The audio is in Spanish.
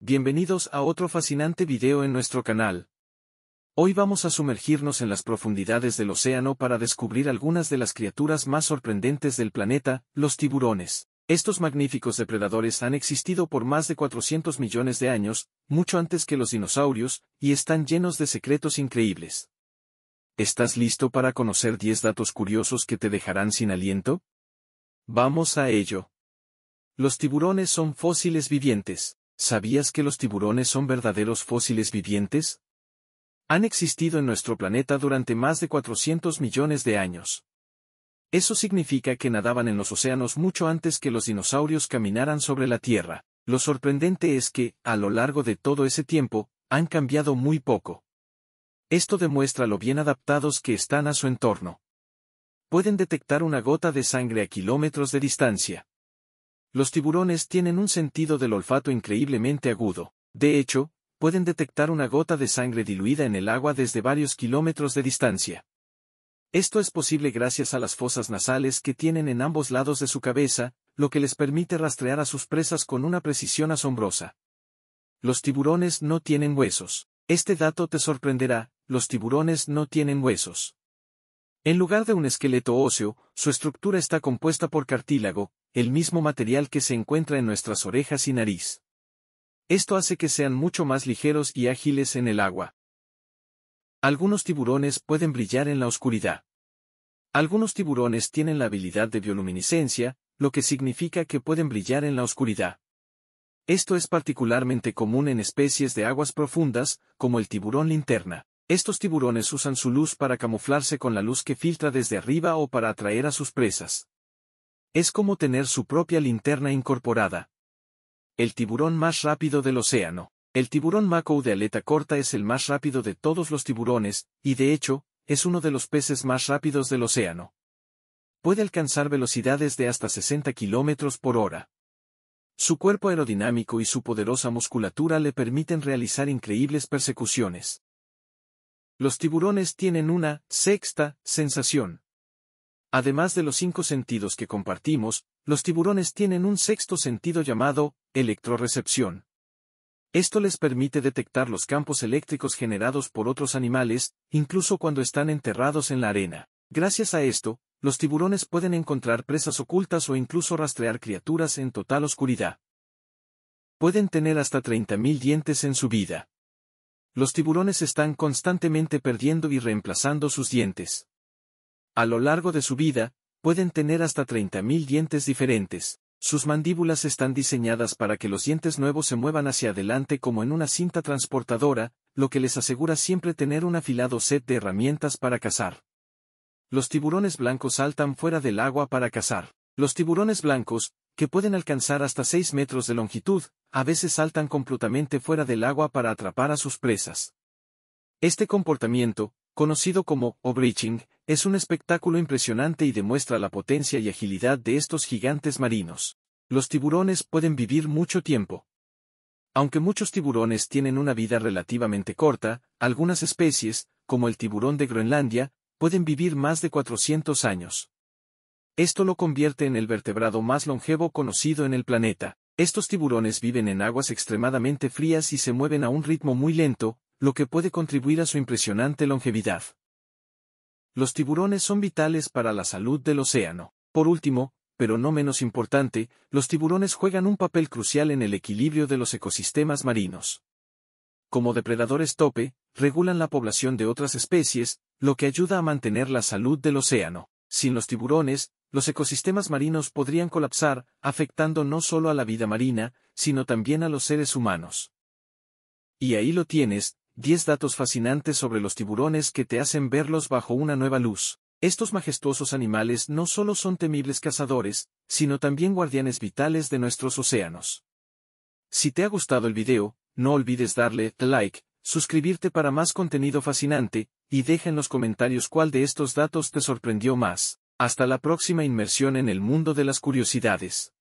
Bienvenidos a otro fascinante video en nuestro canal. Hoy vamos a sumergirnos en las profundidades del océano para descubrir algunas de las criaturas más sorprendentes del planeta, los tiburones. Estos magníficos depredadores han existido por más de 400 millones de años, mucho antes que los dinosaurios, y están llenos de secretos increíbles. ¿Estás listo para conocer 10 datos curiosos que te dejarán sin aliento? Vamos a ello. Los tiburones son fósiles vivientes. ¿Sabías que los tiburones son verdaderos fósiles vivientes? Han existido en nuestro planeta durante más de 400 millones de años. Eso significa que nadaban en los océanos mucho antes que los dinosaurios caminaran sobre la Tierra. Lo sorprendente es que, a lo largo de todo ese tiempo, han cambiado muy poco. Esto demuestra lo bien adaptados que están a su entorno. Pueden detectar una gota de sangre a kilómetros de distancia. Los tiburones tienen un sentido del olfato increíblemente agudo. De hecho, pueden detectar una gota de sangre diluida en el agua desde varios kilómetros de distancia. Esto es posible gracias a las fosas nasales que tienen en ambos lados de su cabeza, lo que les permite rastrear a sus presas con una precisión asombrosa. Los tiburones no tienen huesos. Este dato te sorprenderá, los tiburones no tienen huesos. En lugar de un esqueleto óseo, su estructura está compuesta por cartílago, el mismo material que se encuentra en nuestras orejas y nariz. Esto hace que sean mucho más ligeros y ágiles en el agua. Algunos tiburones pueden brillar en la oscuridad. Algunos tiburones tienen la habilidad de bioluminiscencia, lo que significa que pueden brillar en la oscuridad. Esto es particularmente común en especies de aguas profundas, como el tiburón linterna. Estos tiburones usan su luz para camuflarse con la luz que filtra desde arriba o para atraer a sus presas. Es como tener su propia linterna incorporada. El tiburón más rápido del océano. El tiburón maco de aleta corta es el más rápido de todos los tiburones, y de hecho, es uno de los peces más rápidos del océano. Puede alcanzar velocidades de hasta 60 km por hora. Su cuerpo aerodinámico y su poderosa musculatura le permiten realizar increíbles persecuciones. Los tiburones tienen una sexta sensación. Además de los cinco sentidos que compartimos, los tiburones tienen un sexto sentido llamado electrorecepción. Esto les permite detectar los campos eléctricos generados por otros animales, incluso cuando están enterrados en la arena. Gracias a esto, los tiburones pueden encontrar presas ocultas o incluso rastrear criaturas en total oscuridad. Pueden tener hasta 30.000 dientes en su vida. Los tiburones están constantemente perdiendo y reemplazando sus dientes. A lo largo de su vida, pueden tener hasta 30.000 dientes diferentes. Sus mandíbulas están diseñadas para que los dientes nuevos se muevan hacia adelante como en una cinta transportadora, lo que les asegura siempre tener un afilado set de herramientas para cazar. Los tiburones blancos saltan fuera del agua para cazar. Los tiburones blancos, que pueden alcanzar hasta 6 metros de longitud, a veces saltan completamente fuera del agua para atrapar a sus presas. Este comportamiento, conocido como o es un espectáculo impresionante y demuestra la potencia y agilidad de estos gigantes marinos. Los tiburones pueden vivir mucho tiempo. Aunque muchos tiburones tienen una vida relativamente corta, algunas especies, como el tiburón de Groenlandia, pueden vivir más de 400 años. Esto lo convierte en el vertebrado más longevo conocido en el planeta. Estos tiburones viven en aguas extremadamente frías y se mueven a un ritmo muy lento, lo que puede contribuir a su impresionante longevidad. Los tiburones son vitales para la salud del océano. Por último, pero no menos importante, los tiburones juegan un papel crucial en el equilibrio de los ecosistemas marinos. Como depredadores tope, regulan la población de otras especies, lo que ayuda a mantener la salud del océano. Sin los tiburones, los ecosistemas marinos podrían colapsar, afectando no solo a la vida marina, sino también a los seres humanos. Y ahí lo tienes, 10 datos fascinantes sobre los tiburones que te hacen verlos bajo una nueva luz. Estos majestuosos animales no solo son temibles cazadores, sino también guardianes vitales de nuestros océanos. Si te ha gustado el video, no olvides darle like, suscribirte para más contenido fascinante, y deja en los comentarios cuál de estos datos te sorprendió más. Hasta la próxima inmersión en el mundo de las curiosidades.